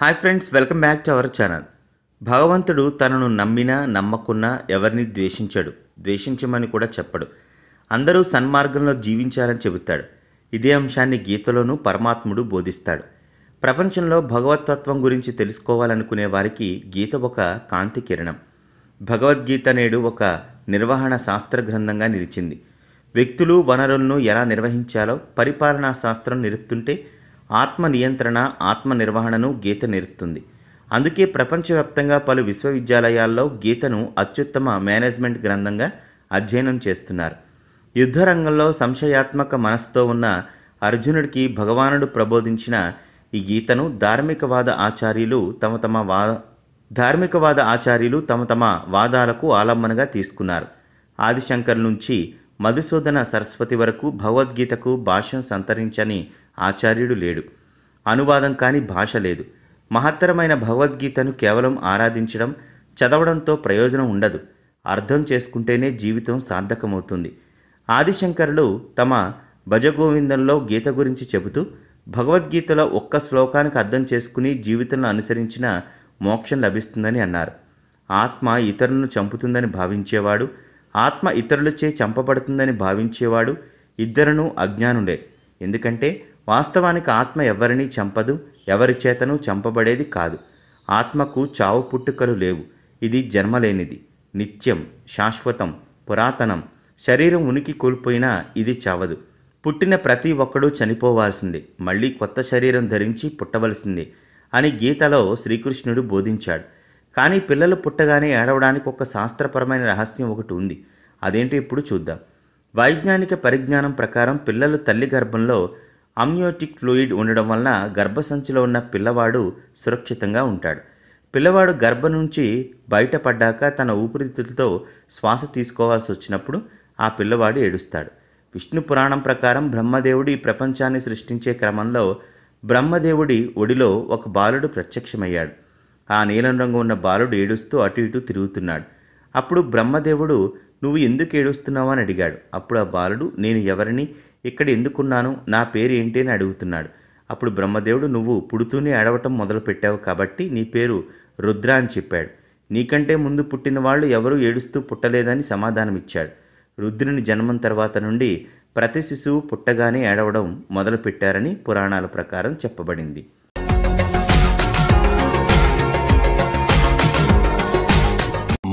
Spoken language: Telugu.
hi friends welcome back to our channel భగవంతుడు తనను నమ్మినా నమ్మకున్నా ఎవరిని ద్వేషించడు ద్వేషించమని కూడా చెప్పడు అందరూ సన్మార్గంలో జీవించాలని చెబుతాడు ఇదే అంశాన్ని గీతలోనూ పరమాత్ముడు బోధిస్తాడు ప్రపంచంలో భగవతత్వం గురించి తెలుసుకోవాలనుకునే వారికి గీత ఒక కాంతి కిరణం భగవద్గీత నేడు ఒక నిర్వహణ శాస్త్ర గ్రంథంగా నిలిచింది వ్యక్తులు వనరులను ఎలా నిర్వహించాలో పరిపాలనా శాస్త్రం నిలుపుతుంటే ఆత్మ నియంత్రణ ఆత్మ నిర్వహణను గీత నేర్పుతుంది అందుకే ప్రపంచవ్యాప్తంగా పలు విశ్వవిద్యాలయాల్లో గీతను అత్యుత్తమ మేనేజ్మెంట్ గ్రంథంగా అధ్యయనం చేస్తున్నారు యుద్ధ రంగంలో సంశయాత్మక మనస్సుతో ఉన్న అర్జునుడికి భగవానుడు ప్రబోధించిన ఈ గీతను ధార్మికవాద ఆచార్యులు తమ తమ వా ధార్మికవాద ఆచార్యులు తమ తమ వాదాలకు ఆలంబనగా తీసుకున్నారు ఆదిశంకర్ నుంచి మధుసూదన సరస్వతి వరకు భగవద్గీతకు భాష్యం సంతరించని ఆచార్యుడు లేడు అనువాదం కాని భాష లేదు మహత్తరమైన భగవద్గీతను కేవలం ఆరాధించడం చదవడంతో ప్రయోజనం ఉండదు అర్థం చేసుకుంటేనే జీవితం సార్థకమవుతుంది ఆదిశంకరులు తమ భజగోవిందంలో గీత గురించి చెబుతూ భగవద్గీతలో ఒక్క శ్లోకానికి అర్థం చేసుకుని జీవితంలో అనుసరించిన మోక్షం లభిస్తుందని అన్నారు ఆత్మ ఇతరులను చంపుతుందని భావించేవాడు ఆత్మ ఇతరులచే చంపబడుతుందని భావించేవాడు ఇద్దరునూ అజ్ఞానులే ఎందుకంటే వాస్తవానికి ఆత్మ ఎవరినీ చంపదు ఎవరి చేతనూ చంపబడేది కాదు ఆత్మకు చావు పుట్టుకలు లేవు ఇది జన్మలేనిది నిత్యం శాశ్వతం పురాతనం శరీరం ఉనికి కోల్పోయినా ఇది చావదు పుట్టిన ప్రతి ఒక్కడూ చనిపోవాల్సిందే మళ్ళీ కొత్త శరీరం ధరించి పుట్టవలసిందే అని గీతలో శ్రీకృష్ణుడు బోధించాడు కానీ పిల్లలు పుట్టగానే ఏడవడానికి ఒక శాస్త్రపరమైన రహస్యం ఒకటి ఉంది అదేంటో ఇప్పుడు చూద్దాం వైజ్ఞానిక పరిజ్ఞానం ప్రకారం పిల్లలు తల్లి గర్భంలో అమ్యోటిక్ ఫ్లూయిడ్ ఉండడం వలన గర్భసంచిలో ఉన్న పిల్లవాడు సురక్షితంగా ఉంటాడు పిల్లవాడు గర్భం నుంచి బయటపడ్డాక తన ఊపిరితిత్తులతో శ్వాస తీసుకోవాల్సి వచ్చినప్పుడు ఆ పిల్లవాడు ఏడుస్తాడు విష్ణు పురాణం ప్రకారం బ్రహ్మదేవుడి ప్రపంచాన్ని సృష్టించే క్రమంలో బ్రహ్మదేవుడి ఒడిలో ఒక బాలుడు ప్రత్యక్షమయ్యాడు ఆ నీలం రంగు ఉన్న బాలుడు ఏడుస్తూ అటు ఇటు తిరుగుతున్నాడు అప్పుడు బ్రహ్మదేవుడు నువ్వు ఎందుకు ఏడుస్తున్నావు అని అడిగాడు అప్పుడు ఆ బాలుడు నేను ఎవరిని ఇక్కడ ఎందుకున్నాను నా పేరు ఏంటి అని అడుగుతున్నాడు అప్పుడు బ్రహ్మదేవుడు నువ్వు పుడుతూనే ఏడవటం మొదలుపెట్టావు కాబట్టి నీ పేరు రుద్ర అని చెప్పాడు నీకంటే ముందు పుట్టిన వాళ్ళు ఎవరూ ఏడుస్తూ పుట్టలేదని సమాధానమిచ్చాడు రుద్రుని జన్మం తర్వాత నుండి ప్రతి శిశువు పుట్టగానే ఏడవడం మొదలుపెట్టారని పురాణాల ప్రకారం చెప్పబడింది